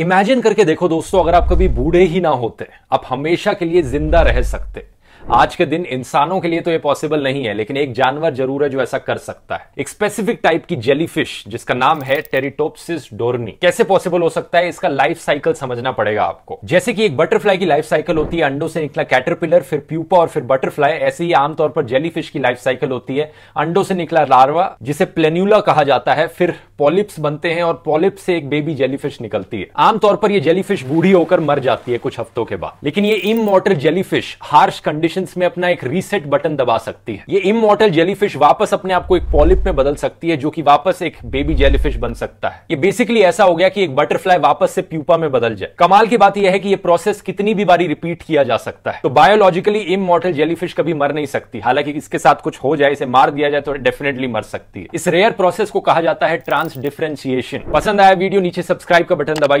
imagine करके देखो दोस्तों अगर आप कभी बूढ़े ही ना होते आप हमेशा के लिए जिंदा रह सकते आज के दिन इंसानों के लिए तो ये पॉसिबल नहीं है लेकिन एक जानवर जरूर है जो ऐसा कर सकता है एक स्पेसिफिक टाइप की जेलीफिश जिसका नाम है टेरिटोपसिस डोरनी कैसे पॉसिबल हो सकता है इसका लाइफ साइकिल समझना पड़ेगा आपको जैसे कि एक बटरफ्लाई की लाइफ साइकिल होती है अंडों से निकला कैटरपिलर फिर प्यूपा और फिर बटरफ्लाई ऐसे ही आमतौर पर जेलीफिश की लाइफ साइकिल होती है अंडों से निकला लार्वा जिसे प्लेन्यूला कहा जाता है फिर पॉलिप्स बनते हैं और पॉलिप से एक बेबी जेलीफिश निकलती है आमतौर पर यह जेलीफिश बूढ़ी होकर मर जाती है कुछ हफ्तों के बाद लेकिन ये immortal jellyfish harsh condition condition में अपना एक रीसेट बटन दबा सकती है ये इमोटल जेलीफिश वापस अपने आप को एक पॉलिप में बदल सकती है जो कि वापस एक बेबी जेलीफिश बन सकता है ये बेसिकली ऐसा हो गया कि एक बटरफ्लाई वापस से प्यूपा में बदल जाए कमाल की बात यह है कि ये प्रोसेस कितनी भी बारी रिपीट किया जा सकता है तो बायोलॉजिकली इमोटल जेलीफिश कभी मर नहीं सकती हालांकि इसके साथ कुछ हो जाए इसे मार दिया जाए तो डेफिनेटली मर सकती है इस रेयर प्रोसेस को कहा जाता है ट्रांस डिफ्रेंसिएशन पसंद आया वीडियो नीचे सब्सक्राइब का बटन दबाइए